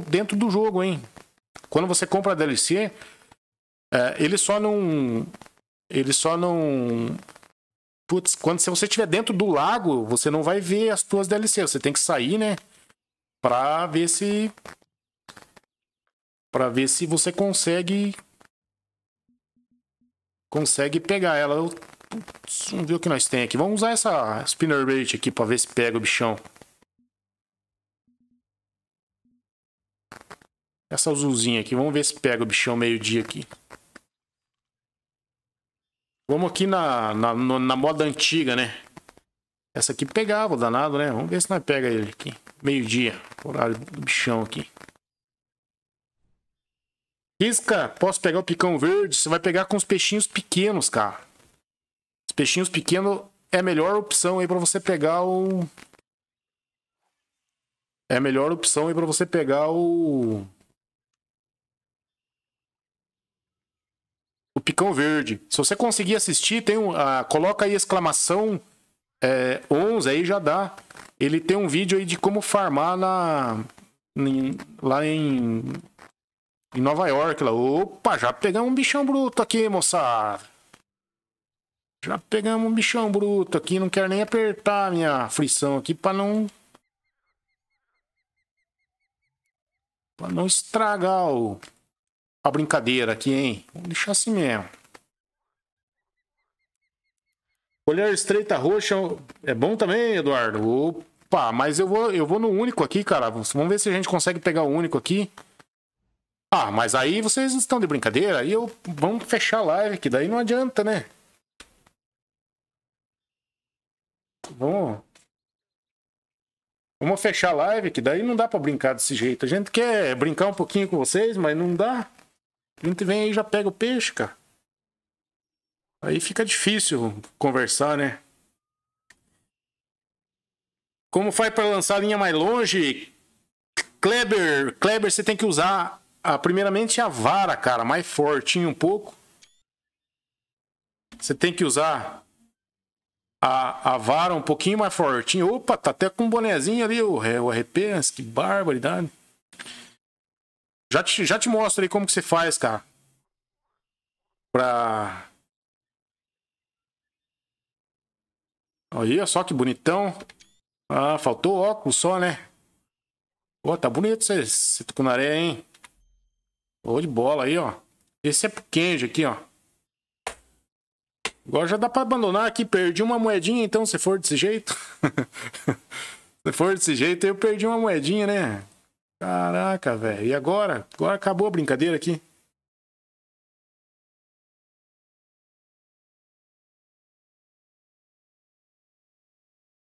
dentro do jogo, hein? Quando você compra a DLC, é, ele só não. Ele só não. Putz, quando se você estiver dentro do lago, você não vai ver as tuas DLC. Você tem que sair, né? Pra ver se. Pra ver se você consegue. Consegue pegar ela. Putz, vamos ver o que nós tem aqui. Vamos usar essa spinner bait aqui pra ver se pega o bichão. Essa azulzinha aqui. Vamos ver se pega o bichão meio-dia aqui. Vamos aqui na, na, na, moda antiga, né? Essa aqui pegava o danado, né? Vamos ver se nós pega ele aqui. Meio-dia. Horário do bichão aqui. Isca, posso pegar o picão verde? Você vai pegar com os peixinhos pequenos, cara. Os peixinhos pequenos é a melhor opção aí para você pegar o... É a melhor opção aí para você pegar o... o Picão Verde. Se você conseguir assistir, tem um, ah, coloca aí exclamação é, eh, 11, aí já dá. Ele tem um vídeo aí de como farmar na, em, lá em, em Nova York. Lá. Opa, já pegamos um bichão bruto aqui, moçada. Já pegamos um bichão bruto aqui. Não quero nem apertar minha frição aqui para não... Pra não estragar o a brincadeira aqui, hein? Vamos deixar assim mesmo. Olhar estreita roxa é bom também, Eduardo. Opa, mas eu vou, eu vou no único aqui, cara. Vamos ver se a gente consegue pegar o único aqui. Ah, mas aí vocês estão de brincadeira. Aí eu vamos fechar a live, que daí não adianta, né? Vamos. Vamos fechar a live, que daí não dá para brincar desse jeito. A gente quer brincar um pouquinho com vocês, mas não dá. A gente vem aí já pega o peixe, cara. Aí fica difícil conversar, né? Como faz para lançar a linha mais longe? Kleber, Kleber, você tem que usar a, primeiramente a vara, cara, mais fortinho um pouco. Você tem que usar a, a vara um pouquinho mais fortinho. Opa, tá até com um bonezinho ali, o, o RP, que barbaridade. Já te, já te mostro aí como que você faz, cara. Pra... Olha só que bonitão. Ah, faltou óculos só, né? Pô, tá bonito você, você tucunaré, hein? Ô, de bola aí, ó. Esse é pro Kenji aqui, ó. Agora já dá pra abandonar aqui. Perdi uma moedinha, então, se for desse jeito. se for desse jeito, eu perdi uma moedinha, né? Caraca, velho. E agora? Agora acabou a brincadeira aqui.